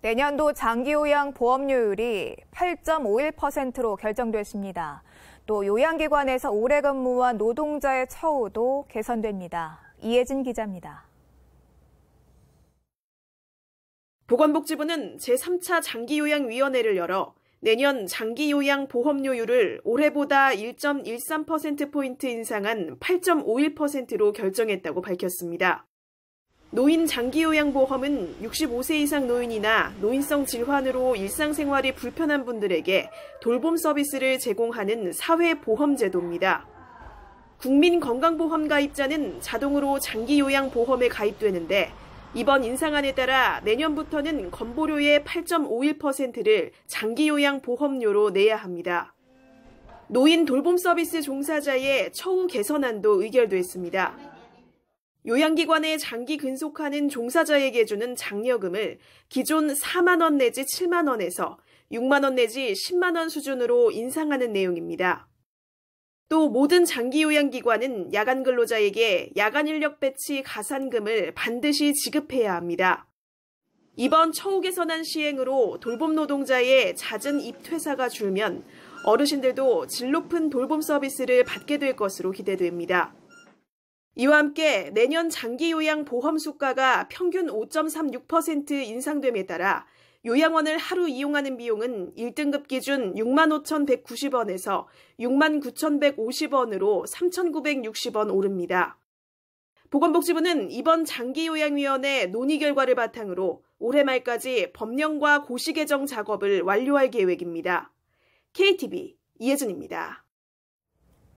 내년도 장기 요양 보험료율이 8.51%로 결정됐습니다. 또 요양기관에서 오래 근무한 노동자의 처우도 개선됩니다. 이혜진 기자입니다. 보건복지부는 제3차 장기요양위원회를 열어 내년 장기요양 보험료율을 올해보다 1.13%포인트 인상한 8.51%로 결정했다고 밝혔습니다. 노인 장기요양보험은 65세 이상 노인이나 노인성 질환으로 일상생활이 불편한 분들에게 돌봄 서비스를 제공하는 사회보험제도입니다. 국민건강보험 가입자는 자동으로 장기요양보험에 가입되는데 이번 인상안에 따라 내년부터는 건보료의 8.51%를 장기요양보험료로 내야 합니다. 노인 돌봄 서비스 종사자의 처우 개선안도 의결됐습니다. 요양기관에 장기 근속하는 종사자에게 주는 장려금을 기존 4만원 내지 7만원에서 6만원 내지 10만원 수준으로 인상하는 내용입니다. 또 모든 장기 요양기관은 야간 근로자에게 야간 인력 배치 가산금을 반드시 지급해야 합니다. 이번 처우 개선안 시행으로 돌봄 노동자의 잦은 입퇴사가 줄면 어르신들도 질 높은 돌봄 서비스를 받게 될 것으로 기대됩니다. 이와 함께 내년 장기요양 보험 수가가 평균 5.36% 인상됨에 따라 요양원을 하루 이용하는 비용은 1등급 기준 65,190원에서 69,150원으로 3,960원 오릅니다. 보건복지부는 이번 장기요양위원회 논의 결과를 바탕으로 올해 말까지 법령과 고시 개정 작업을 완료할 계획입니다. KTV 이혜준입니다.